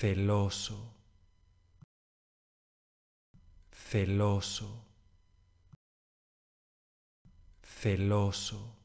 celoso, celoso, celoso.